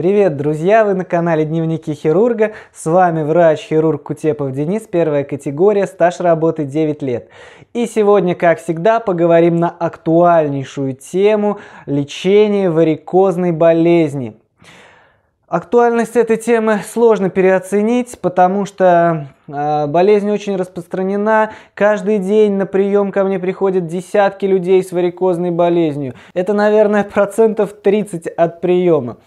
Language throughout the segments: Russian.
Привет, друзья! Вы на канале Дневники хирурга. С вами врач-хирург Кутепов Денис, первая категория, стаж работы 9 лет. И сегодня, как всегда, поговорим на актуальнейшую тему лечения варикозной болезни. Актуальность этой темы сложно переоценить, потому что а, болезнь очень распространена. Каждый день на прием ко мне приходят десятки людей с варикозной болезнью. Это, наверное, процентов 30 от приема.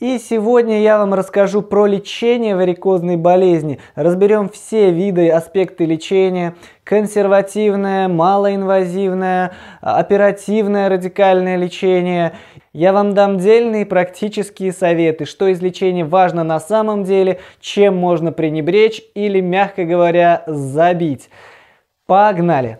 И сегодня я вам расскажу про лечение варикозной болезни. Разберем все виды и аспекты лечения, консервативное, малоинвазивное, оперативное радикальное лечение. Я вам дам дельные практические советы, что из лечения важно на самом деле, чем можно пренебречь или мягко мягко говоря, забить. Погнали!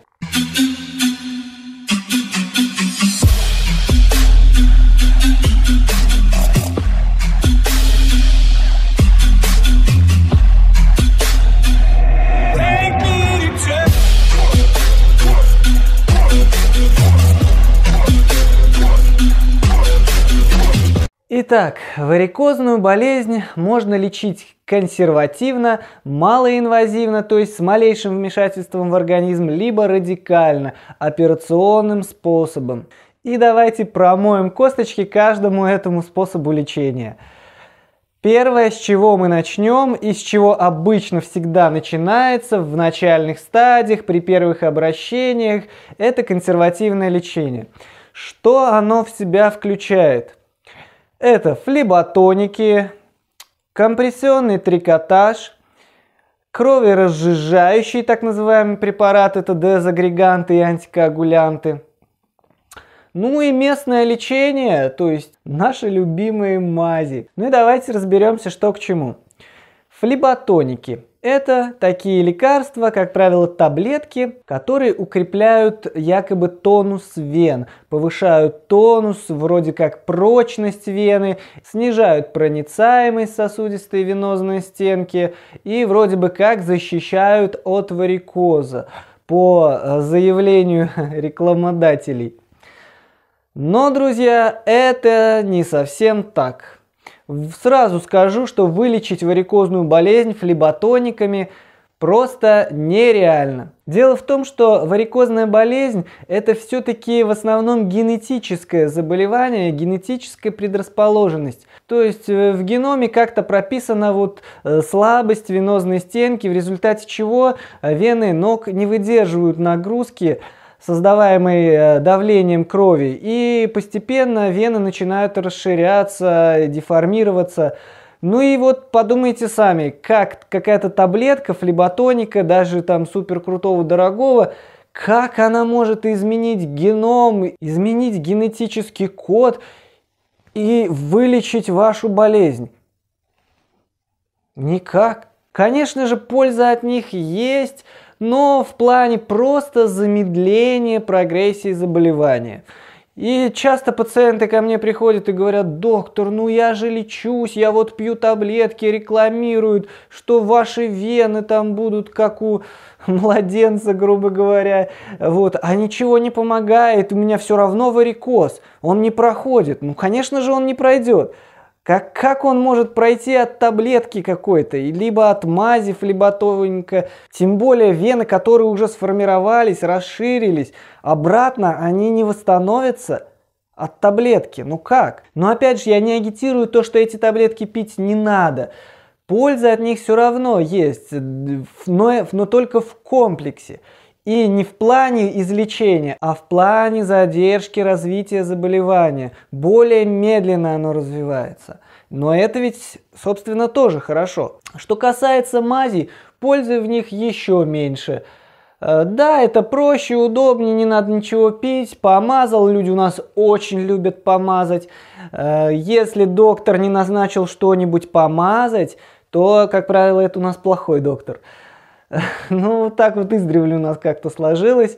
Итак, варикозную болезнь можно лечить консервативно, малоинвазивно, то есть с малейшим вмешательством в организм, либо радикально, операционным способом. И давайте промоем косточки каждому этому способу лечения. Первое, с чего мы начнем и с чего обычно всегда начинается в начальных стадиях, при первых обращениях, это консервативное лечение. Что оно в себя включает? Это флеботоники, компрессионный трикотаж, кроверазжижающие так называемые препараты, это дезагреганты и антикоагулянты. Ну и местное лечение, то есть наши любимые мази. Ну и давайте разберемся, что к чему. Флеботоники – это такие лекарства, как правило, таблетки, которые укрепляют якобы тонус вен, повышают тонус, вроде как прочность вены, снижают проницаемость сосудистой венозной стенки и вроде бы как защищают от варикоза по э, заявлению рекламодателей. Но, друзья, это не совсем так. Сразу скажу, что вылечить варикозную болезнь флеботониками просто нереально. Дело в том, что варикозная болезнь – это все-таки в основном генетическое заболевание, генетическая предрасположенность. То есть э, в геноме как-то прописана вот э, слабость венозной стенки, в результате чего э, вены ног не выдерживают нагрузки, создаваемый э, давлением крови, и постепенно вены начинают расширяться, деформироваться. Ну и вот подумайте сами, как какая-то таблетка, флеботоника, даже там супер крутого, дорогого, как она может изменить геном, изменить генетический код и вылечить вашу болезнь? Никак. Конечно же, польза от них есть, но в плане просто замедления прогрессии заболевания. И часто пациенты ко мне приходят и говорят, доктор, ну я же лечусь, я вот пью таблетки, рекламируют, что ваши вены там будут как у младенца, грубо говоря. Вот, а ничего не помогает, у меня все равно варикоз, он не проходит. Ну, конечно же, он не пройдет. Как, как он может пройти от таблетки какой-то, либо от мази флеботовенько, тем более вены, которые уже сформировались, расширились, обратно они не восстановятся от таблетки. Ну как? Но опять же, я не агитирую то, что эти таблетки пить не надо. Польза от них все равно есть, но, но только в комплексе. И не в плане излечения, а в плане задержки развития заболевания. Более медленно оно развивается. Но это ведь, собственно, тоже хорошо. Что касается мазей, пользы в них еще меньше. Э, да, это проще, удобнее, не надо ничего пить. Помазал, люди у нас очень любят помазать. Э, если доктор не назначил что-нибудь помазать, то, как правило, это у нас плохой доктор. Ну, так вот издревле у нас как-то сложилось.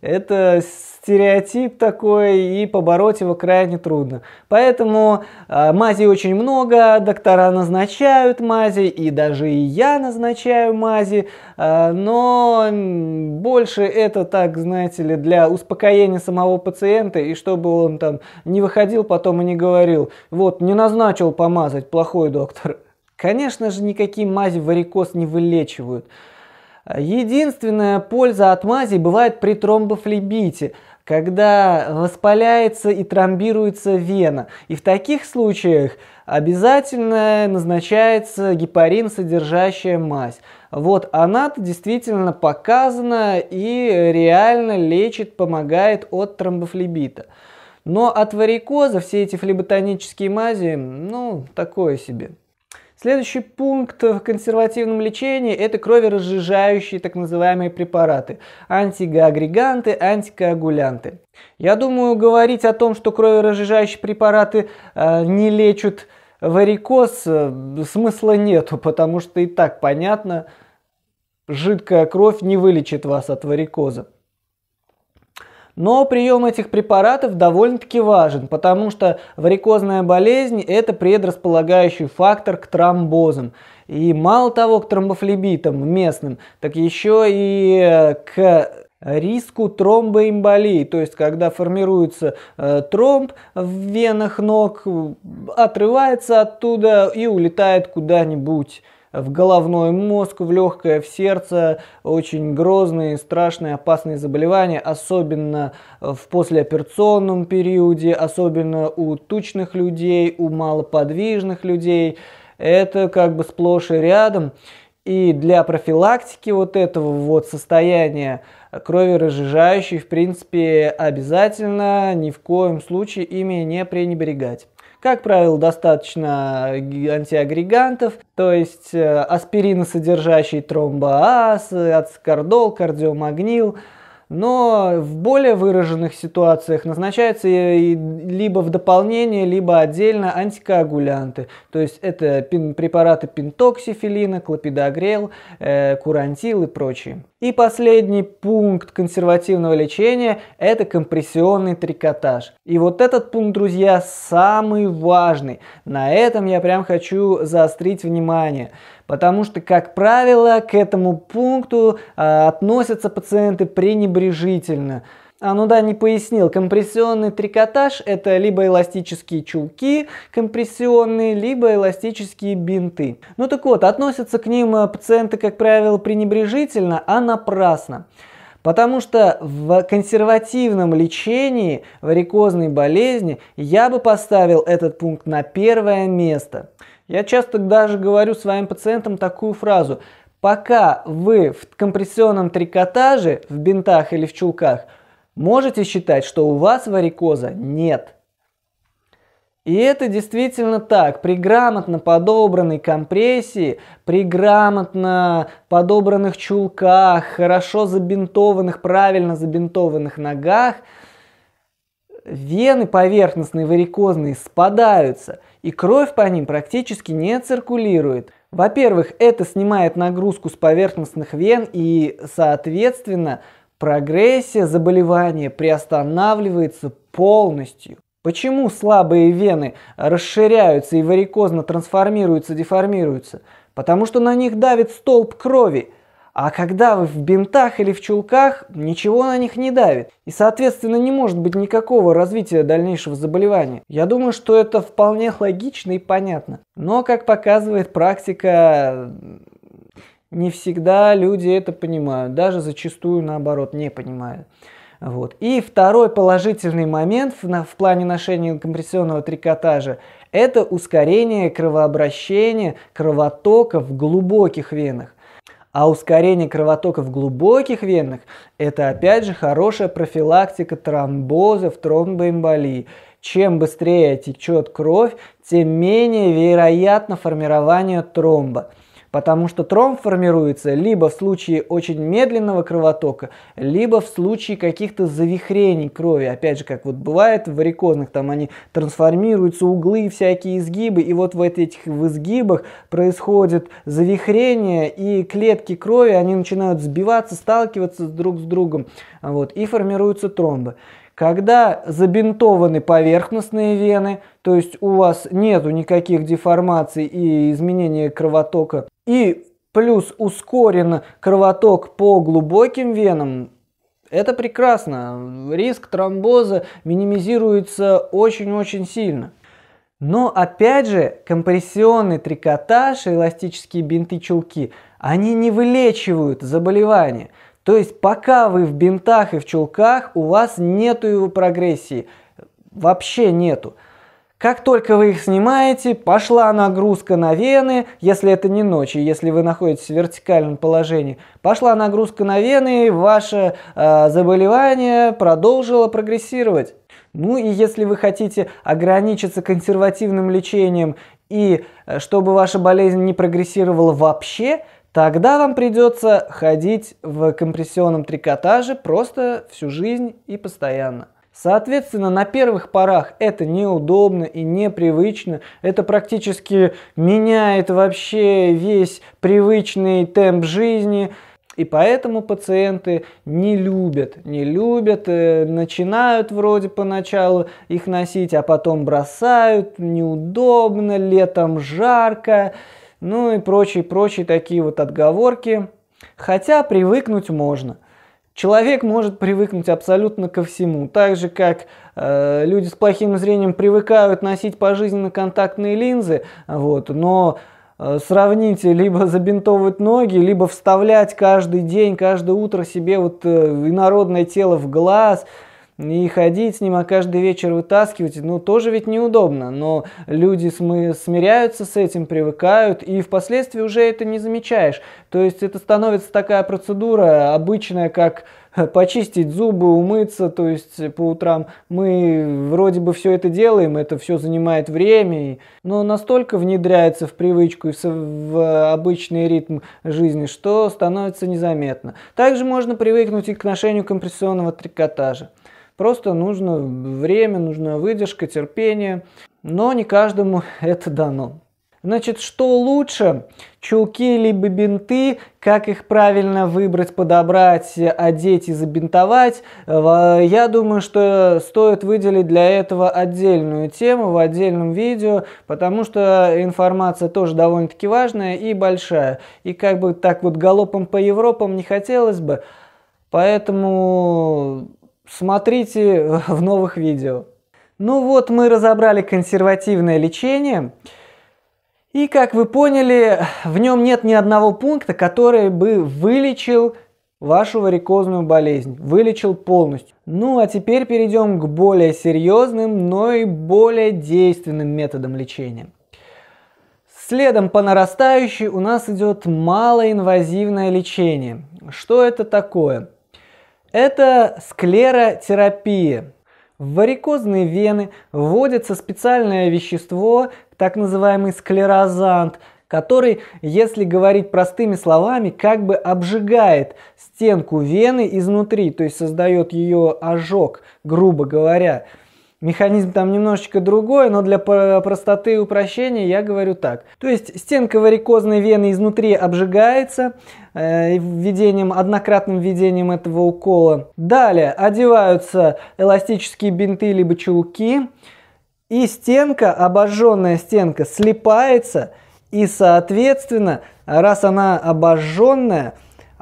Это стереотип такой, и побороть его крайне трудно. Поэтому э, мазей очень много, доктора назначают мази, и даже и я назначаю мази, э, но больше это так, знаете ли, для успокоения самого пациента, и чтобы он там не выходил потом и не говорил, вот, не назначил помазать, плохой доктор. Конечно же, никакие мази варикоз не вылечивают. Единственная польза от мази бывает при тромбофлебите, когда воспаляется и тромбируется вена. И в таких случаях обязательно назначается гепарин, содержащая мазь. Вот она действительно показана и реально лечит, помогает от тромбофлебита. Но от варикоза все эти флеботонические мази, ну, такое себе. Следующий пункт в консервативном лечении – это кроверазжижающие так называемые препараты – антигоагреганты, антикоагулянты. Я думаю, говорить о том, что кроверазжижающие препараты э, не лечат варикоз, э, смысла нету, потому что и так понятно, жидкая кровь не вылечит вас от варикоза. Но прием этих препаратов довольно-таки важен, потому что варикозная болезнь – это предрасполагающий фактор к тромбозам. И мало того, к тромбофлебитам местным, так еще и э, к риску тромбоэмболии, то есть когда формируется э, тромб в венах ног, отрывается оттуда и улетает куда-нибудь в головной мозг, в легкое, в сердце. Очень грозные, страшные, опасные заболевания, особенно в послеоперационном периоде, особенно у тучных людей, у малоподвижных людей. Это как бы сплошь и рядом. И для профилактики вот этого вот состояния крови разжижающей, в принципе, обязательно ни в коем случае ими не пренебрегать. Как правило, достаточно антиагрегантов, то есть э, аспириносодержащий тромбоаз, э, ацикардол, кардиомагнил, но в более выраженных ситуациях назначаются либо в дополнение, либо отдельно антикоагулянты. То есть это препараты пентоксифилина, клопидогрел, э, курантил и прочие. И последний пункт консервативного лечения – это компрессионный трикотаж. И вот этот пункт, друзья, самый важный. На этом я прям хочу заострить внимание. Потому что, как правило, к этому пункту э, относятся пациенты пренебрежительно. А, ну да, не пояснил. Компрессионный трикотаж – это либо эластические чулки компрессионные, либо эластические бинты. Ну так вот, относятся к ним э, пациенты, как правило, пренебрежительно, а напрасно. Потому что в консервативном лечении варикозной болезни я бы поставил этот пункт на первое место. Я часто даже говорю своим пациентам такую фразу. Пока вы в компрессионном трикотаже, в бинтах или в чулках – можете считать, что у вас варикоза нет. И это действительно так. При грамотно подобранной компрессии, при грамотно подобранных чулках, хорошо забинтованных, правильно забинтованных ногах, вены поверхностные варикозные спадаются, и кровь по ним практически не циркулирует. Во-первых, это снимает нагрузку с поверхностных вен и, соответственно, Прогрессия заболевания приостанавливается полностью. Почему слабые вены расширяются и варикозно трансформируются, деформируются? Потому что на них давит столб крови. А когда вы в бинтах или в чулках, ничего на них не давит. И, соответственно, не может быть никакого развития дальнейшего заболевания. Я думаю, что это вполне логично и понятно. Но, как показывает практика, не всегда люди это понимают, даже зачастую наоборот не понимают. Вот. И второй положительный момент в, в плане ношения компрессионного трикотажа – это ускорение кровообращения, кровотока в глубоких венах. А ускорение кровотока в глубоких венах – это, опять же, хорошая профилактика тромбозов, тромбоэмболии. Чем быстрее течет кровь, тем менее вероятно формирование тромба – потому что тромб формируется либо в случае очень медленного кровотока, либо в случае каких-то завихрений крови. Опять же, как вот бывает в варикозных, там они трансформируются, углы, всякие изгибы, и вот в этих в изгибах происходит завихрение, и клетки крови, они начинают сбиваться, сталкиваться друг с другом, вот, и формируются тромбы. Когда забинтованы поверхностные вены, то есть у вас нету никаких деформаций и изменения кровотока, и плюс ускорен кровоток по глубоким венам, это прекрасно. Риск тромбоза минимизируется очень-очень сильно. Но опять же, компрессионный трикотаж и эластические бинты-чулки, они не вылечивают заболевание – то есть пока вы в бинтах и в чулках, у вас нету его прогрессии. Вообще нету. Как только вы их снимаете, пошла нагрузка на вены, если это не ночи, если вы находитесь в вертикальном положении, пошла нагрузка на вены, ваше э, заболевание продолжило прогрессировать. Ну и если вы хотите ограничиться консервативным лечением и э, чтобы ваша болезнь не прогрессировала вообще, тогда вам придется ходить в компрессионном трикотаже просто всю жизнь и постоянно. Соответственно, на первых порах это неудобно и непривычно. Это практически меняет вообще весь привычный темп жизни. И поэтому пациенты не любят, не любят, э, начинают вроде поначалу их носить, а потом бросают, неудобно, летом жарко ну и прочие-прочие такие вот отговорки. Хотя привыкнуть можно. Человек может привыкнуть абсолютно ко всему, так же как э, люди с плохим зрением привыкают носить пожизненно контактные линзы, вот, но э, сравните либо забинтовывать ноги, либо вставлять каждый день, каждое утро себе вот э, инородное тело в глаз, и ходить с ним, а каждый вечер вытаскивать, ну, тоже ведь неудобно. Но люди смы- смиряются с этим, привыкают, и впоследствии уже это не замечаешь. То есть это становится такая процедура обычная, как э, почистить зубы, умыться, то есть по утрам мы вроде бы все это делаем, это все занимает время, но настолько внедряется в привычку и в обычный ритм жизни, что становится незаметно. Также можно привыкнуть и к ношению компрессионного трикотажа. Просто нужно время, нужна выдержка, терпение. Но не каждому это дано. Значит, что лучше? Чулки либо бинты, как их правильно выбрать, подобрать, одеть и забинтовать? Э, я думаю, что стоит выделить для этого отдельную тему в отдельном видео, потому что информация тоже довольно-таки важная и большая. И как бы так вот галопом по Европам не хотелось бы, поэтому Смотрите э, в новых видео. Ну вот мы разобрали консервативное лечение. И как вы поняли, в нем нет ни одного пункта, который бы вылечил вашу варикозную болезнь, вылечил полностью. Ну а теперь перейдем к более серьезным, но и более действенным методам лечения. Следом по нарастающей у нас идет малоинвазивное лечение. Что это такое? Это склеротерапия. В варикозные вены вводится специальное вещество, так называемый склерозант, который, если говорить простыми словами, как бы обжигает стенку вены изнутри, то есть создает ее ожог, грубо говоря. Механизм там немножечко другой, но для простоты и упрощения я говорю так. То есть стенка варикозной вены изнутри обжигается э, введением, однократным введением этого укола. Далее одеваются эластические бинты либо чулки. И стенка, обожженная стенка, слипается. И, соответственно, раз она обожженная,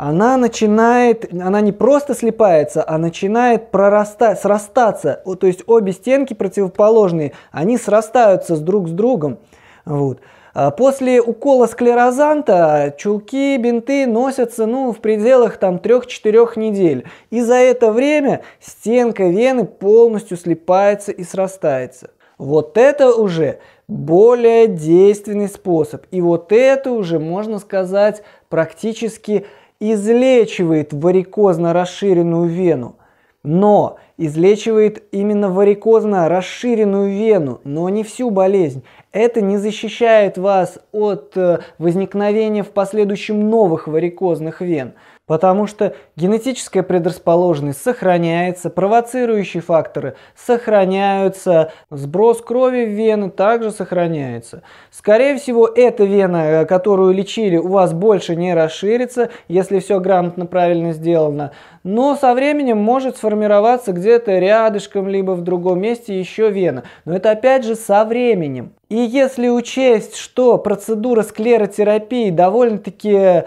она начинает, она не просто слипается, а начинает прорастать, срастаться. То есть обе стенки противоположные, они срастаются с друг с другом. Вот. А после укола склерозанта чулки, бинты носятся ну, в пределах там, 3-4 недель. И за это время стенка вены полностью слипается и срастается. Вот это уже более действенный способ. И вот это уже, можно сказать, практически излечивает варикозно расширенную вену, но излечивает именно варикозно расширенную вену, но не всю болезнь. Это не защищает вас от э, возникновения в последующем новых варикозных вен. Потому что генетическая предрасположенность сохраняется, провоцирующие факторы сохраняются, сброс крови в вены также сохраняется. Скорее всего, эта вена, э, которую лечили, у вас больше не расширится, если все грамотно, правильно сделано. Но со временем может сформироваться где-то рядышком, либо в другом месте еще вена. Но это опять же со временем. И если учесть, что процедура склеротерапии довольно-таки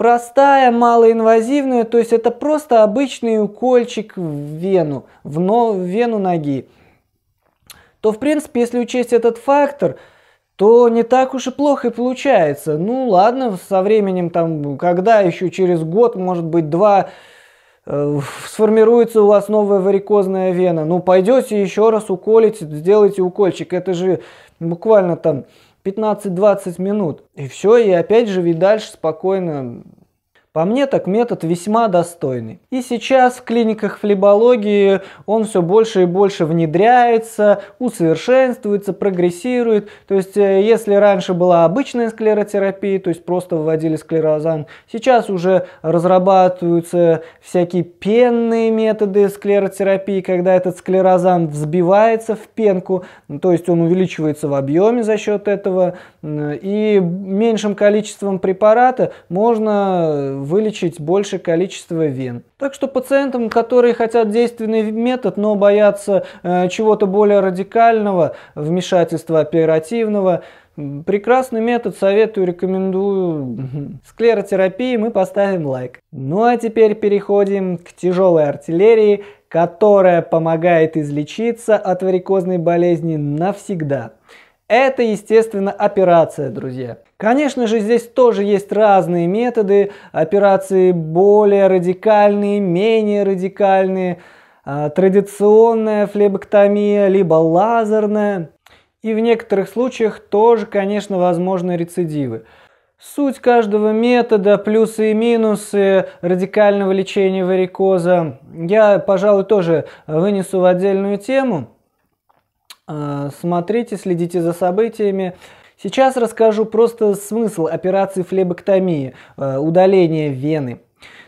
Простая, малоинвазивная, то есть это просто обычный укольчик в вену, в, но, в вену ноги. То в принципе, если учесть этот фактор, то не так уж и плохо и получается. Ну ладно, со временем там, когда еще через год, может быть, два, э, сформируется у вас новая варикозная вена. Ну пойдете еще раз уколите, сделайте укольчик. Это же буквально там 15-20 минут. И все, и опять живи дальше спокойно, по мне так метод весьма достойный. И сейчас в клиниках флебологии он все больше и больше внедряется, усовершенствуется, прогрессирует. То есть э, если раньше была обычная склеротерапия, то есть просто вводили склерозан, сейчас уже разрабатываются всякие пенные методы склеротерапии, когда этот склерозан взбивается в пенку, то есть он увеличивается в объеме за счет этого, и меньшим количеством препарата можно э, вылечить большее количество вен. Так что пациентам, которые хотят действенный метод, но боятся э, чего-то более радикального, вмешательства оперативного, Прекрасный метод, советую, рекомендую. Склеротерапии мы поставим лайк. Ну а теперь переходим к тяжелой артиллерии, которая помогает излечиться от варикозной болезни навсегда. Это, естественно, операция, друзья. Конечно же, здесь тоже есть разные методы, операции более радикальные, менее радикальные, а, традиционная флебоктомия, либо лазерная. И в некоторых случаях тоже, конечно, возможны рецидивы. Суть каждого метода, плюсы и минусы радикального лечения варикоза, я, пожалуй, тоже вынесу в отдельную тему. А, смотрите, следите за событиями. Сейчас расскажу просто смысл операции флебоктомии, э, удаление вены.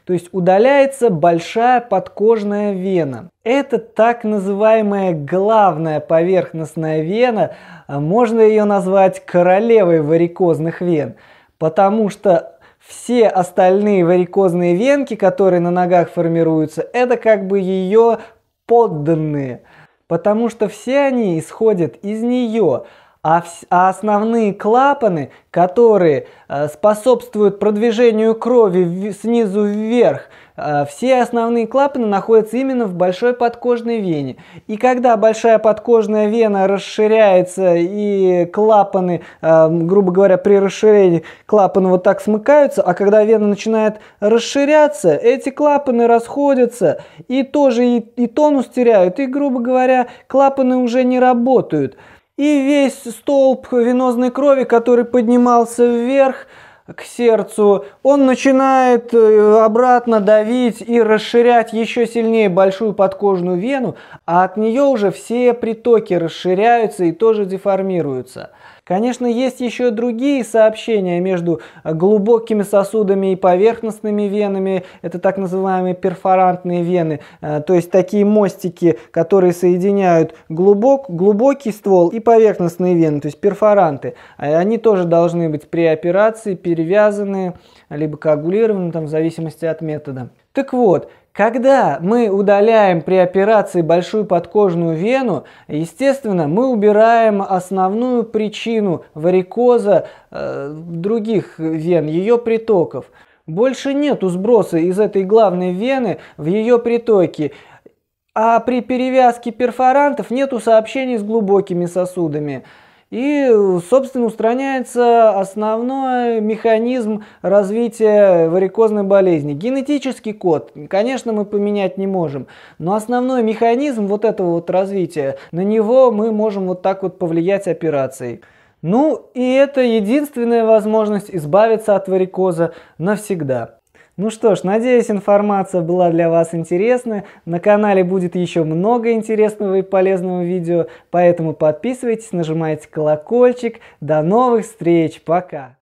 То есть удаляется большая подкожная вена. Это так называемая главная поверхностная вена, а можно ее назвать королевой варикозных вен, потому что все остальные варикозные венки, которые на ногах формируются, это как бы ее подданные, потому что все они исходят из нее. А, в, а основные клапаны, которые э, способствуют продвижению крови в, снизу вверх, э, все основные клапаны находятся именно в большой подкожной вене. И когда большая подкожная вена расширяется и клапаны, э, грубо говоря, при расширении клапаны вот так смыкаются, а когда вена начинает расширяться, эти клапаны расходятся и тоже и, и тонус теряют, и, грубо говоря, клапаны уже не работают и весь столб венозной крови, который поднимался вверх к сердцу, он начинает э, обратно давить и расширять еще сильнее большую подкожную вену, а от нее уже все притоки расширяются и тоже деформируются – Конечно, есть еще другие сообщения между глубокими сосудами и поверхностными венами. Это так называемые перфорантные вены, э, то есть такие мостики, которые соединяют глубок, глубокий ствол и поверхностные вены, то есть перфоранты. А они тоже должны быть при операции перевязаны, либо коагулированы, там, в зависимости от метода. Так вот, когда мы удаляем при операции большую подкожную вену, естественно, мы убираем основную причину варикоза э, других вен, ее притоков. Больше нет сброса из этой главной вены в ее притоки. А при перевязке перфорантов нету сообщений с глубокими сосудами. И, собственно, устраняется основной механизм развития варикозной болезни. Генетический код, конечно, мы поменять не можем, но основной механизм вот этого вот развития, на него мы можем вот так вот повлиять операцией. Ну и это единственная возможность избавиться от варикоза навсегда. Ну что ж, надеюсь, информация была для вас интересна. На канале будет еще много интересного и полезного видео, поэтому подписывайтесь, нажимайте колокольчик. До новых встреч, пока!